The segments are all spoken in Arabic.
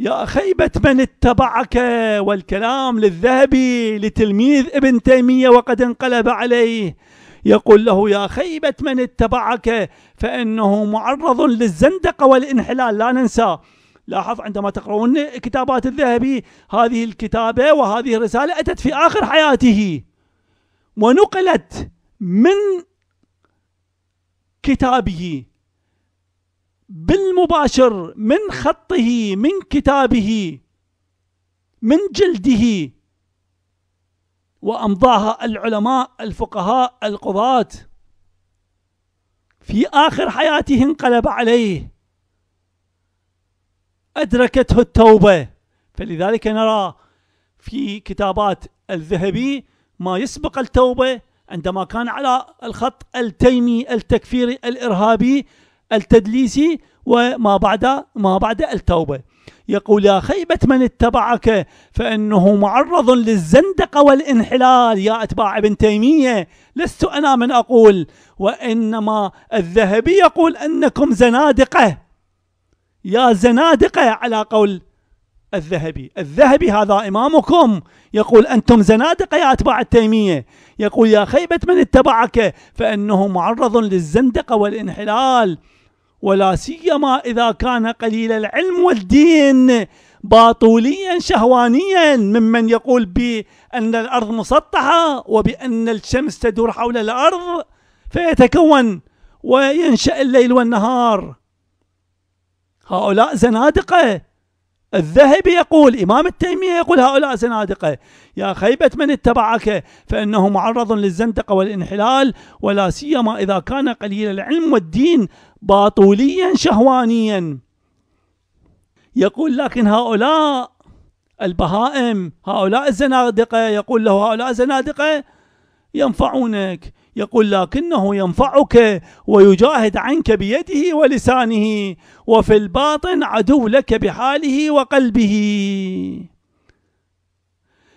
يا خيبة من اتبعك والكلام للذهبي لتلميذ ابن تيمية وقد انقلب عليه يقول له يا خيبة من اتبعك فإنه معرض للزندقة والانحلال لا ننسى لاحظ عندما تقرؤون كتابات الذهبي هذه الكتابة وهذه الرسالة أتت في آخر حياته ونقلت من كتابه بالمباشر من خطه من كتابه من جلده وأمضاها العلماء الفقهاء القضاة في آخر حياته انقلب عليه أدركته التوبة فلذلك نرى في كتابات الذهبي ما يسبق التوبة عندما كان على الخط التيمي التكفيري الإرهابي التدليس وما بعد ما بعد التوبة يقول يا خيبة من اتبعك فإنه معرض للزندقة والانحلال يا أتباع ابن تيمية لست أنا من أقول وإنما الذهبي يقول أنكم زنادقة يا زنادقة على قول الذهبي الذهبي هذا إمامكم يقول أنتم زنادقة يا أتباع التيمية يقول يا خيبة من اتبعك فإنه معرض للزندقة والانحلال ولا سيما إذا كان قليل العلم والدين باطوليا شهوانيا ممن يقول بأن الأرض مسطحة وبأن الشمس تدور حول الأرض فيتكون وينشأ الليل والنهار هؤلاء زنادقة الذهبي يقول إمام التيمية يقول هؤلاء زنادقة يا خيبة من اتبعك فإنه معرض للزندقة والانحلال ولا سيما إذا كان قليل العلم والدين باطوليا شهوانيا يقول لكن هؤلاء البهائم هؤلاء الزنادقة يقول له هؤلاء الزنادقة ينفعونك يقول لكنه ينفعك ويجاهد عنك بيده ولسانه وفي الباطن عدو لك بحاله وقلبه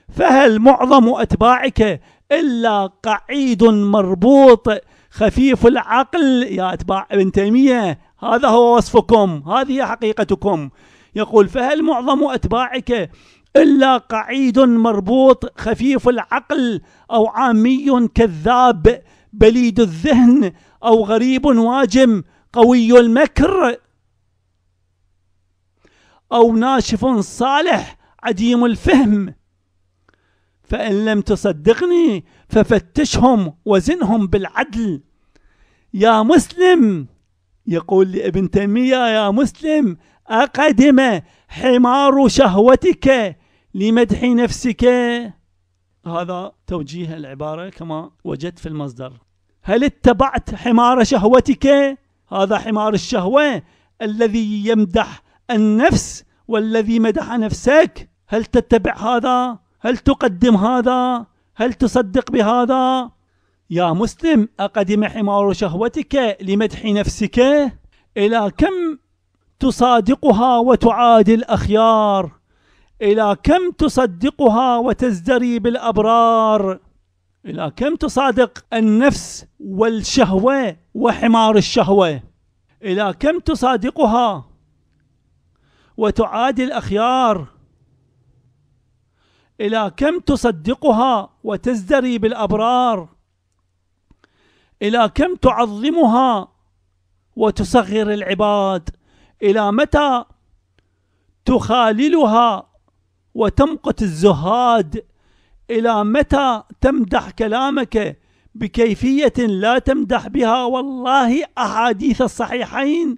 فهل معظم أتباعك إلا قعيد مربوط خفيف العقل يا أتباع ابن تيمية هذا هو وصفكم هذه حقيقتكم يقول فهل معظم أتباعك إلا قعيد مربوط خفيف العقل أو عامي كذاب بليد الذهن أو غريب واجم قوي المكر أو ناشف صالح عديم الفهم فإن لم تصدقني ففتشهم وزنهم بالعدل يا مسلم يقول لابن تيمية يا مسلم أقدم حمار شهوتك لمدح نفسك هذا توجيه العبارة كما وجدت في المصدر هل اتبعت حمار شهوتك هذا حمار الشهوة الذي يمدح النفس والذي مدح نفسك هل تتبع هذا هل تقدم هذا هل تصدق بهذا يا مسلم أقدم حمار شهوتك لمدح نفسك إلى كم تصادقها وتعادي الأخيار إلى كم تصدقها وتزدري بالأبرار إلى كم تصادق النفس والشهوة وحمار الشهوة إلى كم تصادقها وتعادي الأخيار إلى كم تصدقها وتزدري بالأبرار إلى كم تعظمها وتصغر العباد إلى متى تخاللها وتمقت الزهاد إلى متى تمدح كلامك بكيفية لا تمدح بها والله أحاديث الصحيحين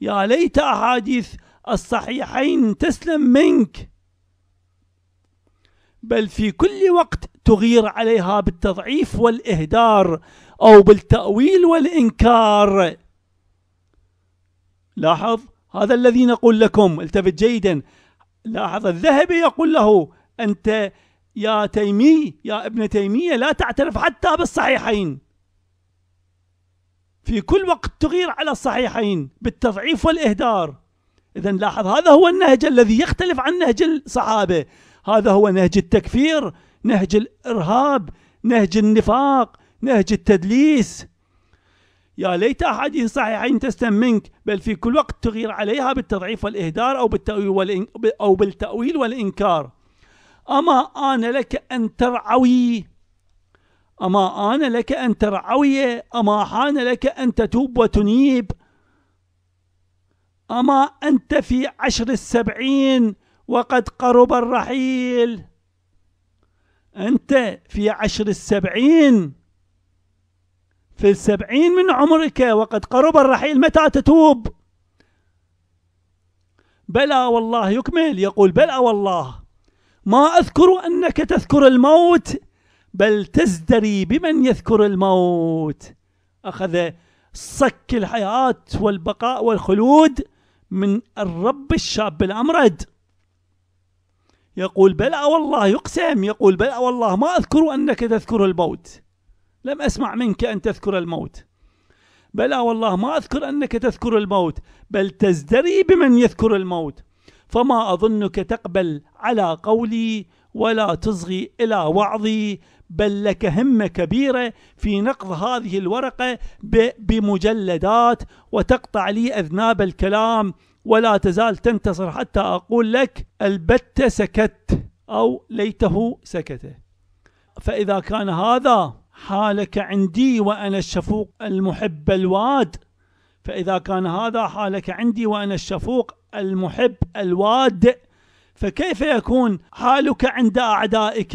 يا ليت أحاديث الصحيحين تسلم منك بل في كل وقت تغير عليها بالتضعيف والإهدار أو بالتأويل والإنكار لاحظ هذا الذي نقول لكم التفت جيدا لاحظ الذهبي يقول له أنت يا تيمي يا ابن تيمية لا تعترف حتى بالصحيحين في كل وقت تغير على الصحيحين بالتضعيف والإهدار إذا لاحظ هذا هو النهج الذي يختلف عن نهج الصحابة هذا هو نهج التكفير نهج الارهاب نهج النفاق نهج التدليس يا ليت احاديث الصحيحين تسلم منك بل في كل وقت تغير عليها بالتضعيف والاهدار او بالتاويل او بالتاويل والانكار اما ان لك ان ترعوي اما ان لك ان ترعوي اما حان لك ان تتوب وتنيب أما أنت في عشر السبعين وقد قرب الرحيل أنت في عشر السبعين في السبعين من عمرك وقد قرب الرحيل متى تتوب بلى والله يكمل يقول بلى والله ما أذكر أنك تذكر الموت بل تزدري بمن يذكر الموت أخذ صك الحياة والبقاء والخلود من الرب الشاب الأمرد يقول بلى والله يقسم يقول بلى والله ما أذكر أنك تذكر الموت لم أسمع منك أن تذكر الموت بلى والله ما أذكر أنك تذكر الموت بل تزدري بمن يذكر الموت فما أظنك تقبل على قولي ولا تصغي إلى وعظي بل لك همة كبيرة في نقض هذه الورقة بمجلدات وتقطع لي أذناب الكلام ولا تزال تنتصر حتى أقول لك البت سكت أو ليته سكت فإذا كان هذا حالك عندي وأنا الشفوق المحب الواد فإذا كان هذا حالك عندي وأنا الشفوق المحب الواد فكيف يكون حالك عند أعدائك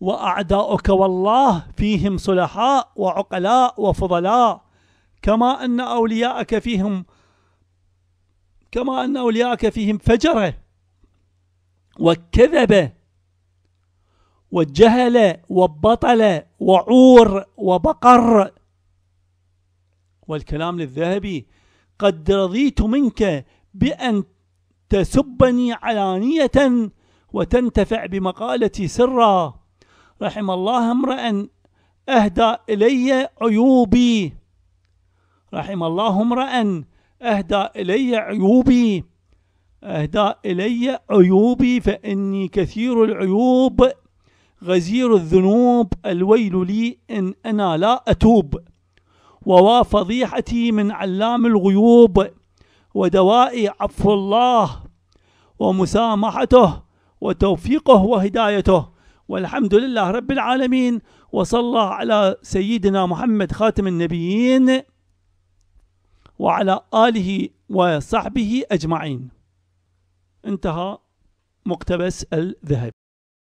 وأعداؤك والله فيهم صلحاء وعقلاء وفضلاء كما أن أولياءك فيهم كما أن أولياءك فيهم فجرة وكذبة وجهل وبطل وعور وبقر والكلام للذهبي قد رضيت منك بأن تسبني علانية وتنتفع بمقالتي سرا رحم الله امرأ أهدى إلي عيوبي رحم الله امرأ أهدى إلي عيوبي أهدى إلي عيوبي فإني كثير العيوب غزير الذنوب الويل لي إن أنا لا أتوب ووا فضيحتي من علام الغيوب ودوائي عفو الله ومسامحته وتوفيقه وهدايته والحمد لله رب العالمين وصلى على سيدنا محمد خاتم النبيين وعلى آله وصحبه أجمعين انتهى مقتبس الذهب